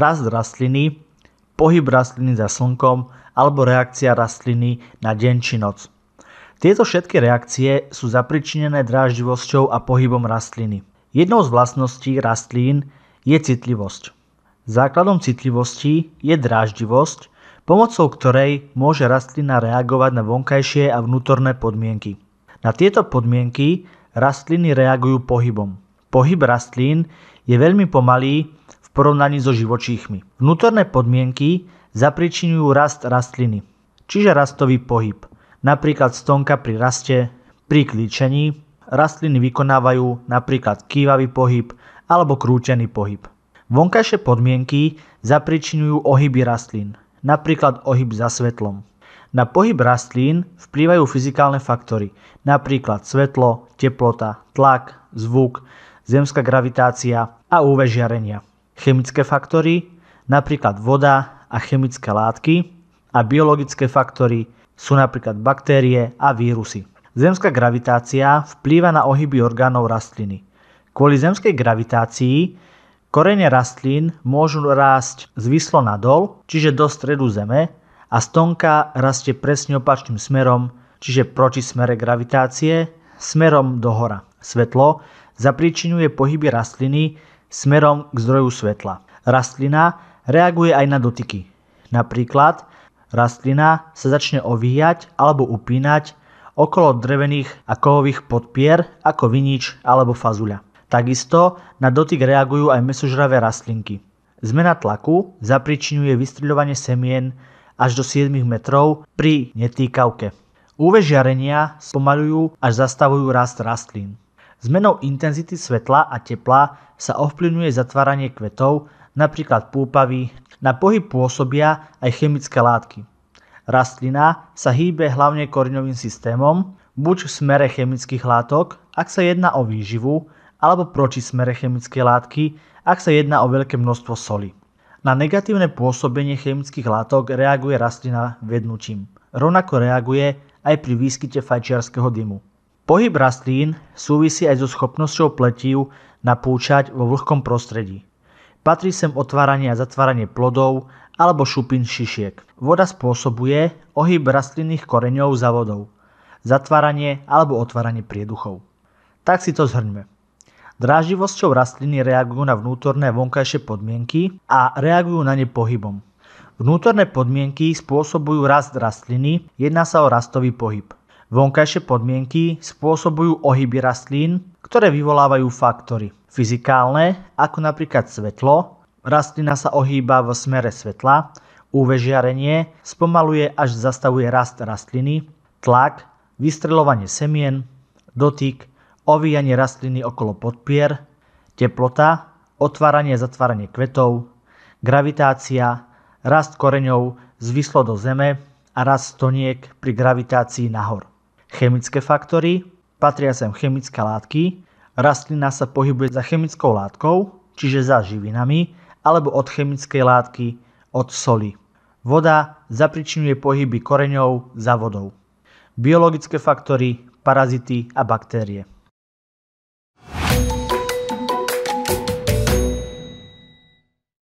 rast rastliny, pohyb rastliny za slnkom alebo reakcia rastliny na deň či noc. Tieto všetky reakcie sú zapričinené dráždivosťou a pohybom rastliny. Jednou z vlastností rastlín je citlivosť. Základom citlivosti je dráždivosť, pomocou ktorej môže rastlina reagovať na vonkajšie a vnútorné podmienky. Na tieto podmienky rastliny reagujú pohybom. Pohyb rastlín je veľmi pomalý porovnaní so živočíchmi. Vnútorné podmienky zapričinujú rast rastliny, čiže rastový pohyb. Napríklad stonka pri raste, pri klíčení, rastliny vykonávajú napríklad kývavý pohyb alebo krútený pohyb. Vonkajšie podmienky zapričinujú ohyby rastlín, napríklad ohyb za svetlom. Na pohyb rastlín vplývajú fyzikálne faktory, napríklad svetlo, teplota, tlak, zvuk, zemská gravitácia a UV žiarenia chemické faktory, napríklad voda a chemické látky a biologické faktory sú napríklad baktérie a vírusy. Zemská gravitácia vplýva na ohyby orgánov rastliny. Kvôli zemskej gravitácii korene rastlín môžu rásť zvislo nadol, čiže do stredu zeme a stonka rastie presne opačným smerom, čiže proti smere gravitácie, smerom do hora. Svetlo zapríčinuje pohyby rastliny smerom k zdroju svetla. Rastlina reaguje aj na dotyky. Napríklad rastlina sa začne ovíjať alebo upínať okolo drevených a kovových podpier ako vinič alebo fazuľa. Takisto na dotyk reagujú aj mesožravé rastlinky. Zmena tlaku zapričinuje vystriľovanie semien až do 7 metrov pri netýkavke. UV žiarenia spomalujú až zastavujú rast rastlín. Zmenou intenzity svetla a tepla sa ovplyvňuje zatváranie kvetov, napríklad púpavy. Na pohyb pôsobia aj chemické látky. Rastlina sa hýbe hlavne koreňovým systémom, buď v smere chemických látok, ak sa jedná o výživu, alebo proti smere chemické látky, ak sa jedná o veľké množstvo soli. Na negatívne pôsobenie chemických látok reaguje rastlina vednutím. Rovnako reaguje aj pri výskyte fajčiarského dymu. Pohyb rastlín súvisí aj so schopnosťou pletív napúčať vo vlhkom prostredí. Patrí sem otváranie a zatváranie plodov alebo šupín šišiek. Voda spôsobuje ohyb rastlinných koreňov za vodou, zatváranie alebo otváranie prieduchov. Tak si to zhrňme. Dráživosťou rastliny reagujú na vnútorné a vonkajšie podmienky a reagujú na ne pohybom. Vnútorné podmienky spôsobujú rast rastliny, jedná sa o rastový pohyb. Vonkajšie podmienky spôsobujú ohyby rastlín, ktoré vyvolávajú faktory. Fyzikálne, ako napríklad svetlo, rastlina sa ohýba v smere svetla, UV žiarenie spomaluje až zastavuje rast rastliny, tlak, vystrelovanie semien, dotyk, ovíjanie rastliny okolo podpier, teplota, otváranie a zatváranie kvetov, gravitácia, rast koreňov zvislo do zeme a rast stoniek pri gravitácii nahor. Chemické faktory patria sem chemické látky, rastlina sa pohybuje za chemickou látkou, čiže za živinami, alebo od chemickej látky, od soli. Voda zapričinuje pohyby koreňov za vodou. Biologické faktory, parazity a baktérie.